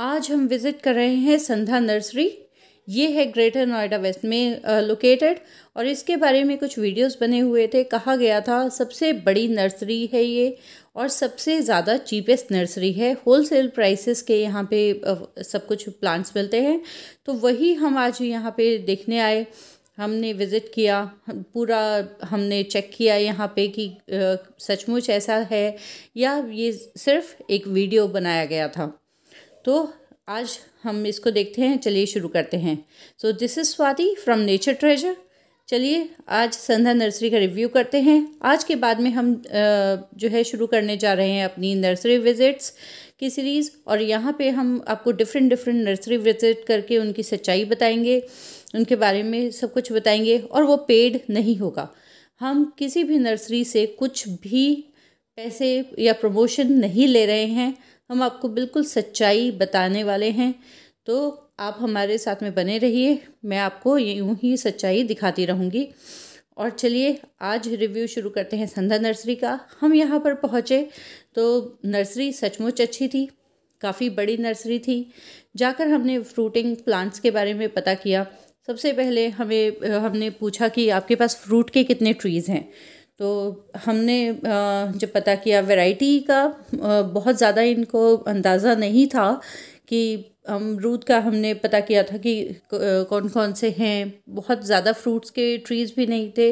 आज हम विज़िट कर रहे हैं संध्या नर्सरी ये है ग्रेटर नोएडा वेस्ट में लोकेटेड और इसके बारे में कुछ वीडियोस बने हुए थे कहा गया था सबसे बड़ी नर्सरी है ये और सबसे ज़्यादा चीपेस्ट नर्सरी है होल सेल प्राइसेस के यहाँ पे सब कुछ प्लांट्स मिलते हैं तो वही हम आज यहाँ पे देखने आए हमने विज़िट किया पूरा हमने चेक किया यहाँ पे कि सचमुच ऐसा है या ये सिर्फ एक वीडियो बनाया गया था तो आज हम इसको देखते हैं चलिए शुरू करते हैं so this is Swati from Nature Treasure चलिए आज संध्या नर्सरी का रिव्यू करते हैं आज के बाद में हम जो है शुरू करने जा रहे हैं अपनी नर्सरी विज़िट्स की सीरीज़ और यहाँ पे हम आपको डिफरेंट डिफरेंट नर्सरी विज़िट करके उनकी सच्चाई बताएंगे उनके बारे में सब कुछ बताएंगे और वो पेड नहीं होगा हम किसी भी नर्सरी से कुछ भी पैसे या प्रमोशन नहीं ले रहे हैं हम आपको बिल्कुल सच्चाई बताने वाले हैं तो आप हमारे साथ में बने रहिए मैं आपको यूं ही सच्चाई दिखाती रहूँगी और चलिए आज रिव्यू शुरू करते हैं संधा नर्सरी का हम यहाँ पर पहुँचे तो नर्सरी सचमुच अच्छी थी काफ़ी बड़ी नर्सरी थी जाकर हमने फ्रूटिंग प्लांट्स के बारे में पता किया सबसे पहले हमें हमने पूछा कि आपके पास फ्रूट के कितने ट्रीज़ हैं तो हमने जब पता किया वैरायटी का बहुत ज़्यादा इनको अंदाज़ा नहीं था कि अमरूद का हमने पता किया था कि कौन कौन से हैं बहुत ज़्यादा फ्रूट्स के ट्रीज़ भी नहीं थे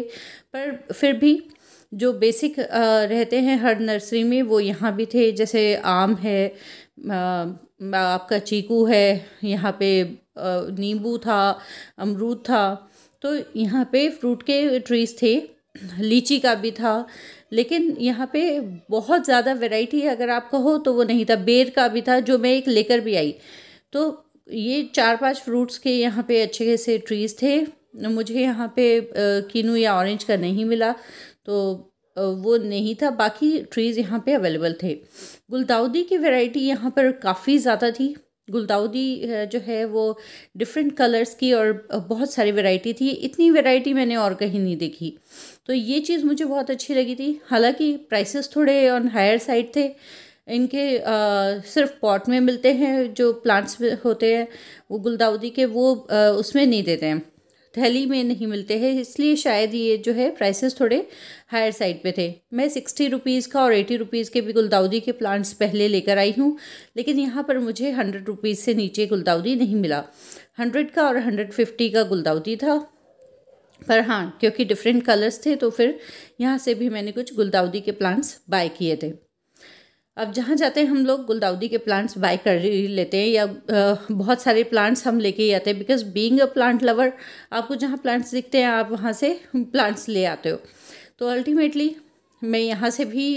पर फिर भी जो बेसिक रहते हैं हर नर्सरी में वो यहाँ भी थे जैसे आम है आपका चीकू है यहाँ पे नींबू था अमरूद था तो यहाँ पे फ्रूट के ट्रीज़ थे लीची का भी था लेकिन यहाँ पे बहुत ज़्यादा वैरायटी है अगर आप कहो तो वो नहीं था बेर का भी था जो मैं एक लेकर भी आई तो ये चार पांच फ्रूट्स के यहाँ पे अच्छे से ट्रीज़ थे मुझे यहाँ पे किनू या ऑरेंज का नहीं मिला तो वो नहीं था बाकी ट्रीज़ यहाँ पे अवेलेबल थे गुलदाउदी की वैरायटी यहाँ पर काफ़ी ज़्यादा थी गुलदाउदी जो है वो डिफरेंट कलर्स की और बहुत सारी वैरायटी थी इतनी वैरायटी मैंने और कहीं नहीं देखी तो ये चीज़ मुझे बहुत अच्छी लगी थी हालांकि प्राइसेस थोड़े ऑन हायर साइड थे इनके आ, सिर्फ पॉट में मिलते हैं जो प्लांट्स होते हैं वो गुलदाउदी के वो आ, उसमें नहीं देते हैं दिल्ली में नहीं मिलते हैं इसलिए शायद ये जो है प्राइसेस थोड़े हायर साइड पे थे मैं सिक्सटी रुपीज़ का और एटी रुपीज़ के भी गुलदाउदी के प्लांट्स पहले लेकर आई हूँ लेकिन यहाँ पर मुझे हंड्रेड रुपीज़ से नीचे गुलदाउदी नहीं मिला हंड्रेड का और हंड्रेड फिफ्टी का गुलदाउदी था पर हाँ क्योंकि डिफरेंट कलर्स थे तो फिर यहाँ से भी मैंने कुछ गुलदाउदी के प्लांट्स बाय किए थे अब जहाँ जाते हैं हम लोग गुलदाउदी के प्लांट्स बाय कर लेते हैं या बहुत सारे प्लांट्स हम लेके ही आते हैं because being a plant lover आपको जहाँ प्लांट्स दिखते हैं आप वहाँ से प्लांट्स ले आते हो तो अल्टीमेटली मैं यहाँ से भी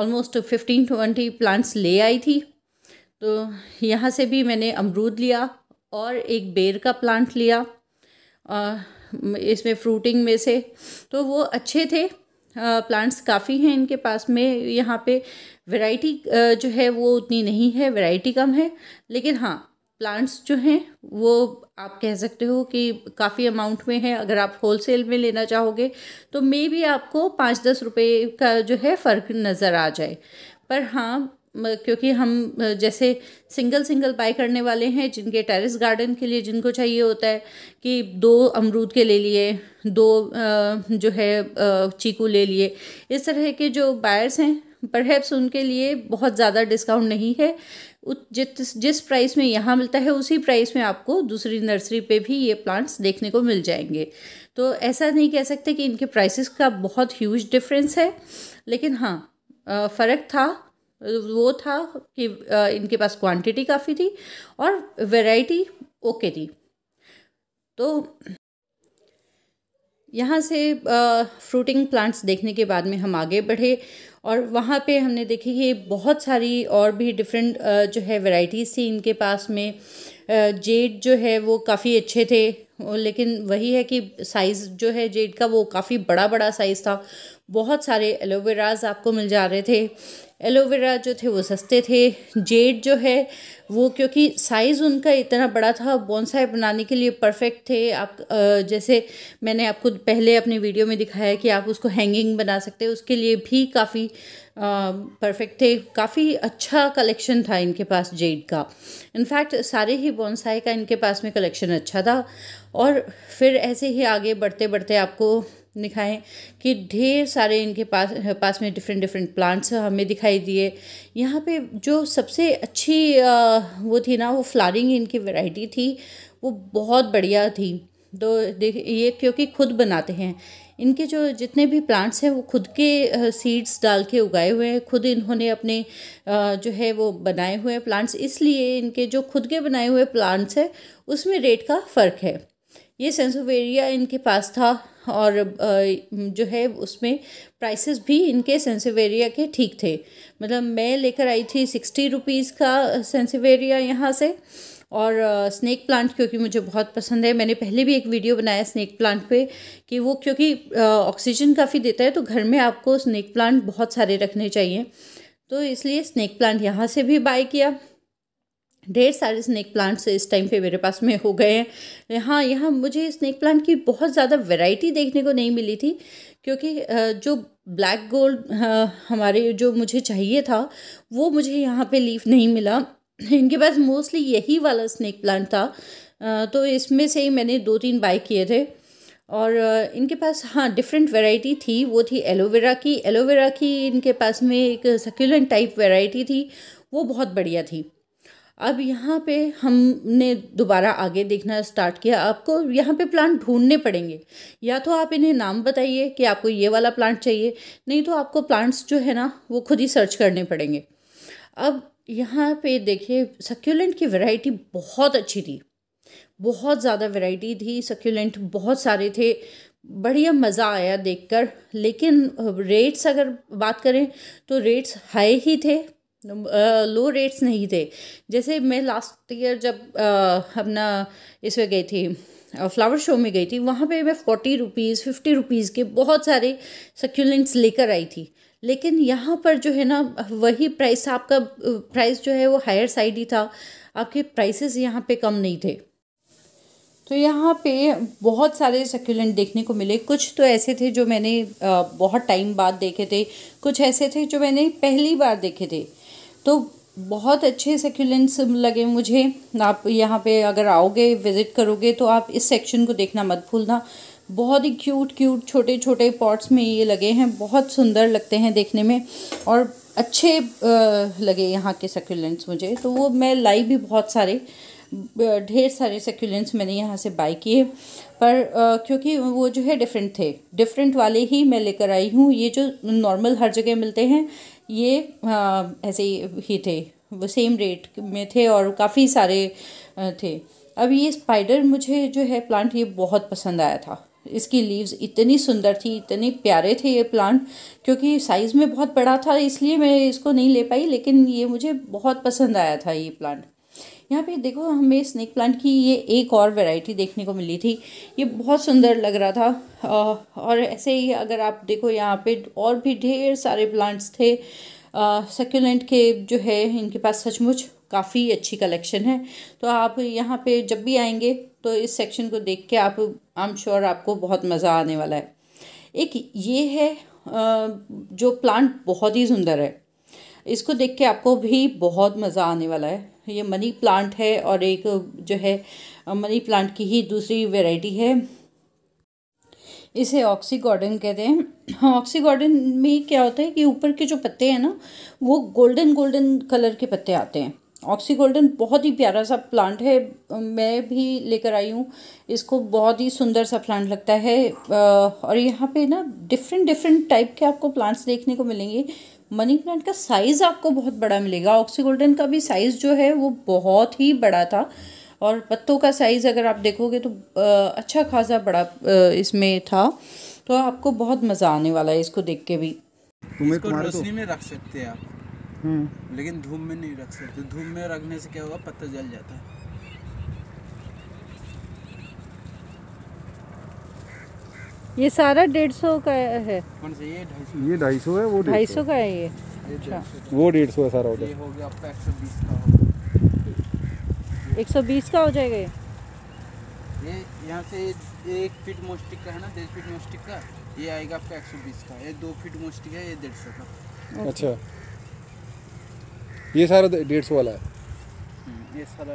ऑलमोस्ट फिफ्टीन ट्वेंटी प्लांट्स ले आई थी तो यहाँ से भी मैंने अमरूद लिया और एक बेर का प्लांट लिया इसमें फ्रूटिंग में से तो वो अच्छे थे प्लांट्स काफ़ी हैं इनके पास में यहाँ पे वैरायटी जो है वो उतनी नहीं है वैरायटी कम है लेकिन हाँ प्लांट्स जो हैं वो आप कह सकते हो कि काफ़ी अमाउंट में है अगर आप होल सेल में लेना चाहोगे तो मे भी आपको पाँच दस रुपये का जो है फ़र्क नज़र आ जाए पर हाँ क्योंकि हम जैसे सिंगल सिंगल बाय करने वाले हैं जिनके टेरेस गार्डन के लिए जिनको चाहिए होता है कि दो अमरूद के ले लिए दो जो है चीकू ले लिए इस तरह के जो बायर्स हैं परहैप्स उनके लिए बहुत ज़्यादा डिस्काउंट नहीं है जिस जिस प्राइस में यहाँ मिलता है उसी प्राइस में आपको दूसरी नर्सरी पे भी ये प्लांट्स देखने को मिल जाएंगे तो ऐसा नहीं कह सकते कि इनके प्राइसेस का बहुत ह्यूज डिफरेंस है लेकिन हाँ फ़र्क था वो था कि इनके पास क्वांटिटी काफ़ी थी और वैरायटी ओके थी तो यहाँ से फ्रूटिंग प्लांट्स देखने के बाद में हम आगे बढ़े और वहाँ पे हमने देखी कि बहुत सारी और भी डिफरेंट जो है वैरायटीज़ थी इनके पास में जेड जो है वो काफ़ी अच्छे थे लेकिन वही है कि साइज़ जो है जेड का वो काफ़ी बड़ा बड़ा साइज़ था बहुत सारे एलोवेराज आपको मिल जा रहे थे एलोवेरा जो थे वो सस्ते थे जेड जो है वो क्योंकि साइज़ उनका इतना बड़ा था बॉन्साई बनाने के लिए परफेक्ट थे आप जैसे मैंने आपको पहले अपने वीडियो में दिखाया कि आप उसको हैंगिंग बना सकते हैं उसके लिए भी काफ़ी परफेक्ट थे काफ़ी अच्छा कलेक्शन था इनके पास जेड का इनफैक्ट सारे ही बॉन्साई का इनके पास में कलेक्शन अच्छा था और फिर ऐसे ही आगे बढ़ते बढ़ते आपको दिखाएं कि ढेर सारे इनके पास पास में डिफरेंट डिफरेंट प्लांट्स हमें दिखाई दिए यहाँ पे जो सबसे अच्छी वो थी ना वो फ्लारिंग इनकी वैरायटी थी वो बहुत बढ़िया थी तो देख ये क्योंकि खुद बनाते हैं इनके जो जितने भी प्लांट्स हैं वो खुद के सीड्स डाल के उगाए हुए हैं खुद इन्होंने अपने जो है वो बनाए हुए प्लांट्स इसलिए इनके जो खुद के बनाए हुए प्लांट्स हैं उसमें रेट का फ़र्क है ये सेंसोवेरिया इनके पास था और जो है उसमें प्राइसेस भी इनके सेंसिवेरिया के ठीक थे मतलब मैं लेकर आई थी सिक्सटी रुपीज़ का सेंसिवेरिया यहाँ से और स्नैक प्लांट क्योंकि मुझे बहुत पसंद है मैंने पहले भी एक वीडियो बनाया स्नैक प्लांट पे कि वो क्योंकि ऑक्सीजन काफ़ी देता है तो घर में आपको स्नैक प्लांट बहुत सारे रखने चाहिए तो इसलिए स्नैक प्लांट यहाँ से भी बाय किया ढेर सारे स्नैक प्लांट्स इस टाइम पे मेरे पास में हो गए हैं हाँ यहाँ मुझे स्नैक प्लांट की बहुत ज़्यादा वैरायटी देखने को नहीं मिली थी क्योंकि जो ब्लैक गोल्ड हमारे जो मुझे चाहिए था वो मुझे यहाँ पे लीफ नहीं मिला इनके पास मोस्टली यही वाला स्नैक प्लांट था तो इसमें से ही मैंने दो तीन बाई किए थे और इनके पास हाँ डिफरेंट वैरायटी थी वो थी एलोवेरा की एलोवेरा की इनके पास में एक सक्यूलेंट टाइप वैरायटी थी वो बहुत बढ़िया थी अब यहाँ पे हमने दोबारा आगे देखना स्टार्ट किया आपको यहाँ पे प्लांट ढूंढने पड़ेंगे या तो आप इन्हें नाम बताइए कि आपको ये वाला प्लांट चाहिए नहीं तो आपको प्लांट्स जो है ना वो खुद ही सर्च करने पड़ेंगे अब यहाँ पे देखिए सक्यूलेंट की वैरायटी बहुत अच्छी थी बहुत ज़्यादा वैरायटी थी सक्यूलेंट बहुत सारे थे बढ़िया मज़ा आया देखकर लेकिन रेट्स अगर बात करें तो रेट्स हाई ही थे लो रेट्स नहीं थे जैसे मैं लास्ट ईयर जब अपना इसमें गई थी फ्लावर शो में गई थी वहाँ पे मैं फोर्टी रुपीज़ फिफ्टी रुपीज़ के बहुत सारे सक्यूलेंट्स लेकर आई थी लेकिन यहाँ पर जो है ना वही प्राइस आपका प्राइस जो है वो हायर साइड ही था आपके प्राइसेस यहाँ पे कम नहीं थे तो यहाँ पे बहुत सारे सक्यूलेंट देखने को मिले कुछ तो ऐसे थे जो मैंने बहुत टाइम बाद देखे थे कुछ ऐसे थे जो मैंने पहली बार देखे थे तो बहुत अच्छे सेक्यूलेंट्स लगे मुझे आप यहाँ पे अगर आओगे विज़िट करोगे तो आप इस सेक्शन को देखना मत भूलना बहुत ही क्यूट क्यूट छोटे छोटे पॉट्स में ये लगे हैं बहुत सुंदर लगते हैं देखने में और अच्छे लगे यहाँ के सेक्यूलेंट्स मुझे तो वो मैं लाई भी बहुत सारे ढेर सारे सेक्यूलेंट्स मैंने यहाँ से बाई किए पर क्योंकि वो जो है डिफरेंट थे डिफरेंट वाले ही मैं लेकर आई हूँ ये जो नॉर्मल हर जगह मिलते हैं ये ऐसे ही थे वो सेम रेट में थे और काफ़ी सारे थे अब ये स्पाइडर मुझे जो है प्लांट ये बहुत पसंद आया था इसकी लीव्स इतनी सुंदर थी इतने प्यारे थे ये प्लांट क्योंकि साइज़ में बहुत बड़ा था इसलिए मैं इसको नहीं ले पाई लेकिन ये मुझे बहुत पसंद आया था ये प्लांट यहाँ पे देखो हमें स्नेक प्लांट की ये एक और वैरायटी देखने को मिली थी ये बहुत सुंदर लग रहा था और ऐसे ही अगर आप देखो यहाँ पे और भी ढेर सारे प्लांट्स थे सकुलेंट के जो है इनके पास सचमुच काफ़ी अच्छी कलेक्शन है तो आप यहाँ पे जब भी आएंगे तो इस सेक्शन को देख के आप आम श्योर आपको बहुत मज़ा आने वाला है एक ये है जो प्लांट बहुत ही सुंदर है इसको देख के आपको भी बहुत मज़ा आने वाला है ये मनी प्लांट है और एक जो है मनी प्लांट की ही दूसरी वेराइटी है इसे ऑक्सी गार्डन कहते हैं हाँ, ऑक्सी गार्डन में क्या होता है कि ऊपर के जो पत्ते हैं ना वो गोल्डन गोल्डन कलर के पत्ते आते हैं ऑक्सी गोल्डन बहुत ही प्यारा सा प्लांट है मैं भी लेकर आई हूँ इसको बहुत ही सुंदर सा प्लांट लगता है और यहाँ पे ना डिफरेंट डिफरेंट टाइप के आपको प्लांट्स देखने को मिलेंगे मनी प्लांट का साइज़ आपको बहुत बड़ा मिलेगा ऑक्सी गोल्डन का भी साइज़ जो है वो बहुत ही बड़ा था और पत्तों का साइज़ अगर आप देखोगे तो अच्छा खासा बड़ा इसमें था तो आपको बहुत मज़ा आने वाला है इसको देख के भी इसको रोशनी में रख सकते हैं आप हम्म। लेकिन धूप में नहीं रख सकते धूप में रखने से क्या होगा पत्ता जल जाता है ये सारा डेढ़ सौ का है ये ढाई सौ है वो ढाई सौ का है ये वो डेढ़ सौ है सारा उधर हो एक सौ बीस का हो जाएगा ये यहाँ से एक फीट मोस्टिक का है ना डेढ़ फीट मोस्टिक का ये आएगा आपका एक सौ बीस का ये दो फीट मोस्टिक है ये डेढ़ सौ का अच्छा ये सारा डेढ़ सौ वाला है हम्म, ये सारा